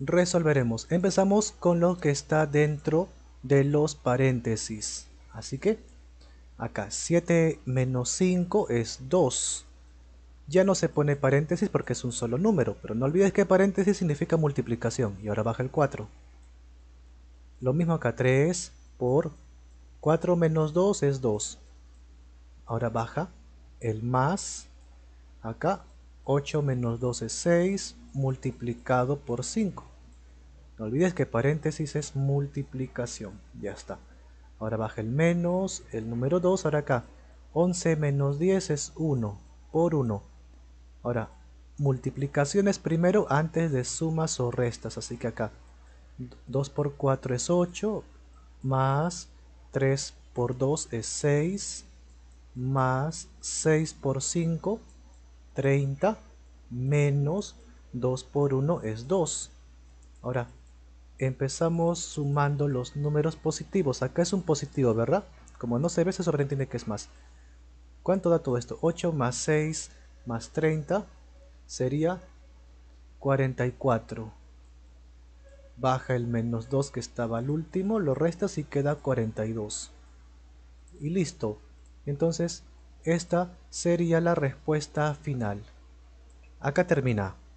resolveremos. Empezamos con lo que está dentro de los paréntesis. Así que acá 7 menos 5 es 2. Ya no se pone paréntesis porque es un solo número, pero no olvides que paréntesis significa multiplicación y ahora baja el 4. Lo mismo acá 3 por 4 menos 2 es 2. Ahora baja el más. Acá 8 menos 2 es 6 multiplicado por 5. No olvides que paréntesis es multiplicación. Ya está. Ahora baja el menos, el número 2, ahora acá. 11 menos 10 es 1 por 1. Ahora, multiplicaciones primero antes de sumas o restas. Así que acá 2 por 4 es 8, más 3 por 2 es 6, más 6 por 5, 30, menos 2 por 1 es 2. Ahora, empezamos sumando los números positivos. Acá es un positivo, ¿verdad? Como no se ve, se sobreentiende que es más. ¿Cuánto da todo esto? 8 más 6 más 30 sería 44. Baja el menos 2 que estaba al último, lo restas y queda 42. Y listo. Entonces, esta sería la respuesta final. Acá termina.